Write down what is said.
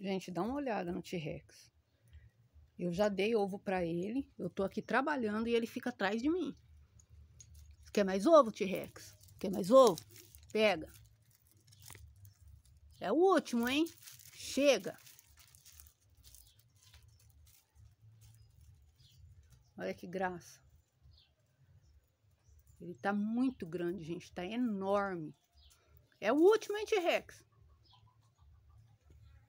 Gente, dá uma olhada no T-Rex. Eu já dei ovo para ele, eu tô aqui trabalhando e ele fica atrás de mim. Quer mais ovo, T-Rex? Quer mais ovo? Pega. É o último, hein? Chega. Olha que graça. Ele tá muito grande, gente. Tá enorme. É o último, hein, T-Rex?